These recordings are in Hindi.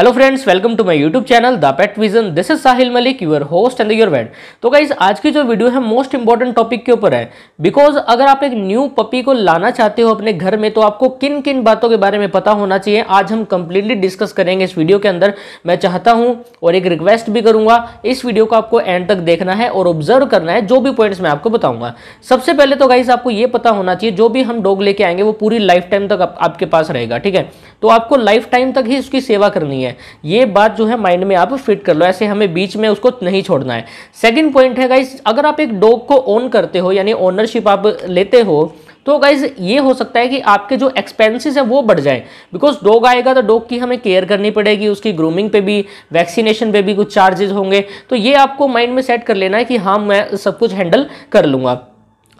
hello friends welcome to my YouTube channel the pet vision this is Sahil Malik your host and your vet तो गाइज आज की जो वीडियो है मोस्ट इंपॉर्टेंट टॉपिक के ऊपर है बिकॉज अगर आप एक न्यू पपी को लाना चाहते हो अपने घर में तो आपको किन किन बातों के बारे में पता होना चाहिए आज हम कंप्लीटली डिस्कस करेंगे इस वीडियो के अंदर मैं चाहता हूँ और एक रिक्वेस्ट भी करूंगा इस वीडियो को आपको एंड तक देखना है और ऑब्जर्व करना है जो भी पॉइंट्स मैं आपको बताऊंगा सबसे पहले तो गाइज आपको ये पता होना चाहिए जो भी हम डॉग लेके आएंगे वो पूरी लाइफ टाइम तक आप, आपके पास रहेगा ठीक है तो आपको लाइफ टाइम तक ही उसकी सेवा करनी है ये बात जो है माइंड में आप फिट कर लो ऐसे हमें बीच में उसको नहीं छोड़ना है सेकेंड पॉइंट है गाइज अगर आप एक डॉग को ओन करते हो यानी ओनरशिप आप लेते हो तो गाइज ये हो सकता है कि आपके जो एक्सपेंसेस है वो बढ़ जाए बिकॉज डॉग आएगा तो डॉग की हमें केयर करनी पड़ेगी उसकी ग्रूमिंग पे भी वैक्सीनेशन पे भी कुछ चार्जेस होंगे तो ये आपको माइंड में सेट कर लेना है कि हाँ मैं सब कुछ हैंडल कर लूँगा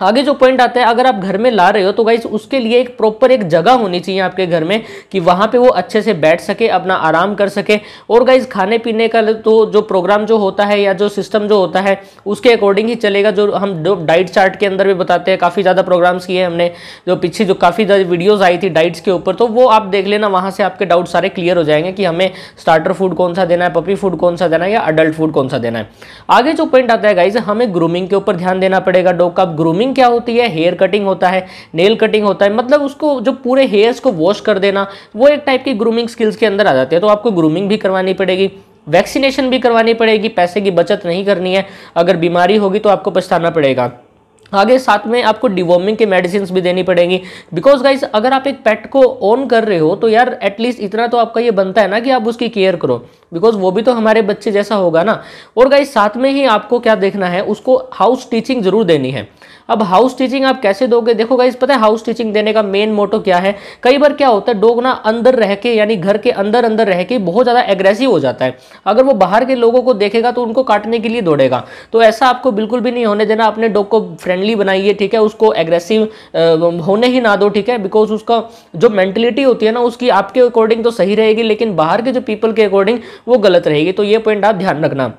आगे जो पॉइंट आता है अगर आप घर में ला रहे हो तो गाइज उसके लिए एक प्रॉपर एक जगह होनी चाहिए आपके घर में कि वहाँ पे वो अच्छे से बैठ सके अपना आराम कर सके और गाइज खाने पीने का तो जो प्रोग्राम जो होता है या जो सिस्टम जो होता है उसके अकॉर्डिंग ही चलेगा जो हम डाइट चार्ट के अंदर भी बताते हैं काफ़ी ज़्यादा प्रोग्राम्स किए हमने जो पीछे जो काफ़ी ज़्यादा वीडियोज़ आई थी डाइट्स के ऊपर तो वो आप देख लेना वहाँ से आपके डाउट सारे क्लियर हो जाएंगे कि हमें स्टार्टर फूड कौन सा देना है पपी फूड कौन सा देना है या अडल्ट फूड कौन सा देना है आगे जो पॉइंट आता है गाइज हमें ग्रूमिंग के ऊपर ध्यान देना पड़ेगा डॉग का ग्रूमिंग कटिंग क्या होती है हेयर कटिंग होता है नेल कटिंग होता है मतलब उसको जो पूरे हेयर्स को वॉश कर देना वो एक टाइप की ग्रूमिंग स्किल्स के अंदर आ जाती है तो आपको ग्रूमिंग भी करवानी पड़ेगी वैक्सीनेशन भी करवानी पड़ेगी पैसे की बचत नहीं करनी है अगर बीमारी होगी तो आपको पछताना पड़ेगा आगे साथ में आपको डिवॉर्मिंग के मेडिसिन भी देनी पड़ेंगी बिकॉज गाइज अगर आप एक पेट को ऑन कर रहे हो तो यार एटलीस्ट इतना तो आपका ये बनता है ना कि आप उसकी केयर करो बिकॉज वो भी तो हमारे बच्चे जैसा होगा ना और गाइज साथ में ही आपको क्या देखना है उसको हाउस टीचिंग जरूर देनी है अब हाउस टीचिंग आप कैसे दोगे देखो गाइज पता है हाउस टीचिंग देने का मेन मोटो क्या है कई बार क्या होता है डोग ना अंदर रह के यानी घर के अंदर अंदर रह के बहुत ज़्यादा एग्रेसिव हो जाता है अगर वो बाहर के लोगों को देखेगा तो उनको काटने के लिए दौड़ेगा तो ऐसा आपको बिल्कुल भी नहीं होने देना अपने डोग को फ्रेंड फ्रेंडली बनाइए ठीक है उसको एग्रेसिव होने ही ना दो ठीक है बिकॉज उसका जो मेंटेलिटी होती है ना उसकी आपके अकॉर्डिंग तो सही रहेगी लेकिन बाहर के जो पीपल के अकॉर्डिंग वो गलत रहेगी तो ये पॉइंट आप ध्यान रखना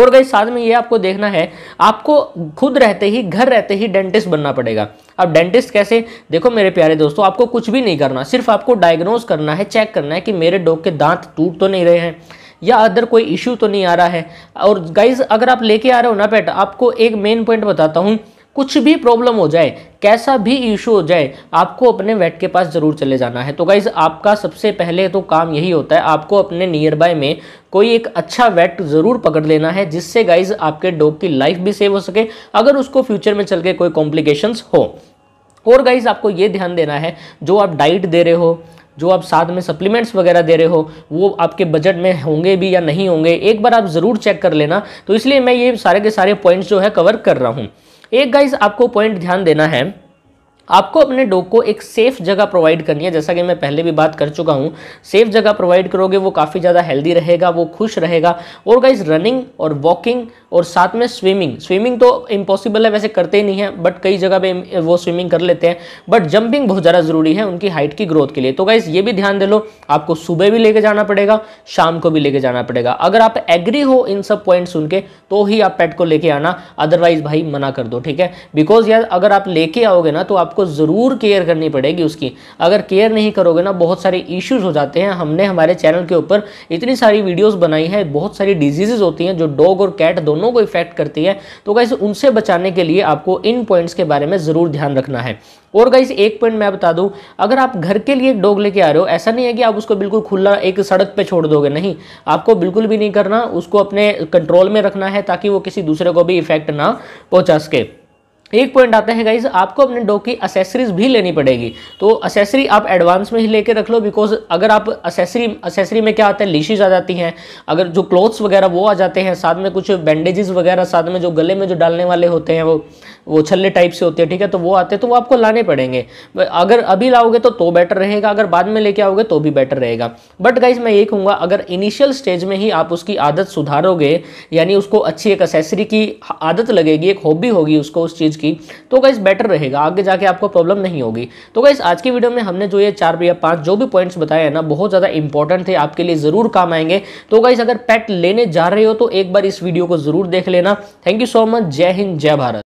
और गई साथ में ये आपको देखना है आपको खुद रहते ही घर रहते ही डेंटिस्ट बनना पड़ेगा अब डेंटिस्ट कैसे देखो मेरे प्यारे दोस्तों आपको कुछ भी नहीं करना सिर्फ आपको डायग्नोज करना है चेक करना है कि मेरे डॉग के दांत टूट तो नहीं रहे हैं या अदर कोई इश्यू तो नहीं आ रहा है और गाइज अगर आप लेके आ रहे हो ना पेट आपको एक मेन पॉइंट बताता हूँ कुछ भी प्रॉब्लम हो जाए कैसा भी इशू हो जाए आपको अपने वेट के पास ज़रूर चले जाना है तो गाइज़ आपका सबसे पहले तो काम यही होता है आपको अपने नियर बाय में कोई एक अच्छा वेट ज़रूर पकड़ लेना है जिससे गाइज़ आपके डॉग की लाइफ भी सेव हो सके अगर उसको फ्यूचर में चल के कोई कॉम्प्लिकेशंस हो और गाइज़ आपको ये ध्यान देना है जो आप डाइट दे रहे हो जो आप साथ में सप्लीमेंट्स वगैरह दे रहे हो वो आपके बजट में होंगे भी या नहीं होंगे एक बार आप ज़रूर चेक कर लेना तो इसलिए मैं ये सारे के सारे पॉइंट्स जो है कवर कर रहा हूँ एक गाइस आपको पॉइंट ध्यान देना है आपको अपने डॉग को एक सेफ़ जगह प्रोवाइड करनी है जैसा कि मैं पहले भी बात कर चुका हूँ सेफ़ जगह प्रोवाइड करोगे वो काफ़ी ज़्यादा हेल्दी रहेगा वो खुश रहेगा और गाइज रनिंग और वॉकिंग और साथ में स्विमिंग स्विमिंग तो इम्पॉसिबल है वैसे करते ही नहीं है बट कई जगह पे वो स्विमिंग कर लेते हैं बट जंपिंग बहुत ज़्यादा ज़रूरी है उनकी हाइट की ग्रोथ के लिए तो गाइज़ ये भी ध्यान दे लो आपको सुबह भी लेके जाना पड़ेगा शाम को भी लेके जाना पड़ेगा अगर आप एग्री हो इन सब पॉइंट सुन के तो ही आप पेट को लेके आना अदरवाइज़ भाई मना कर दो ठीक है बिकॉज यार अगर आप लेके आओगे ना तो आप आपको ज़रूर केयर करनी पड़ेगी उसकी अगर केयर नहीं करोगे ना बहुत सारे इश्यूज हो जाते हैं हमने हमारे चैनल के ऊपर इतनी सारी वीडियोस बनाई है बहुत सारी डिजीजेज होती हैं जो डॉग और कैट दोनों को इफेक्ट करती है तो गाइस उनसे बचाने के लिए आपको इन पॉइंट्स के बारे में ज़रूर ध्यान रखना है और गाइस एक पॉइंट मैं बता दूं अगर आप घर के लिए एक डॉग लेके आ रहे हो ऐसा नहीं है कि आप उसको बिल्कुल खुला एक सड़क पर छोड़ दोगे नहीं आपको बिल्कुल भी नहीं करना उसको अपने कंट्रोल में रखना है ताकि वो किसी दूसरे को भी इफेक्ट ना पहुँचा सके एक पॉइंट आता है गाइज आपको अपने डॉग की असेसरीज भी लेनी पड़ेगी तो असेसरी आप एडवांस में ही लेके रख लो बिकॉज अगर आप असेसरी असेसरी में क्या आता है लीशीज आ जाती हैं अगर जो क्लोथ्स वगैरह वो आ जाते हैं साथ में कुछ बैंडेजेस वगैरह साथ में जो गले में जो डालने वाले होते हैं वो वो छल्ले टाइप से होते हैं ठीक है तो वो आते हैं तो वो आपको लाने पड़ेंगे अगर अभी लाओगे तो तो बेटर रहेगा अगर बाद में लेके आओगे तो भी बेटर रहेगा बट गाइज मैं यही कहूँगा अगर इनिशियल स्टेज में ही आप उसकी आदत सुधारोगे यानी उसको अच्छी एक असेसरी की आदत लगेगी एक हॉबी होगी उसको उस चीज़ की तो गाइज बेटर रहेगा आगे जाके आपको प्रॉब्लम नहीं होगी तो गाइज आज की वीडियो में हमने जो ये चार या पाँच जो भी पॉइंट्स बताए हैं ना बहुत ज़्यादा इंपॉर्टेंट थे आपके लिए ज़रूर काम आएंगे तो गाइज अगर पैट लेने जा रहे हो तो एक बार इस वीडियो को ज़रूर देख लेना थैंक यू सो मच जय हिंद जय भारत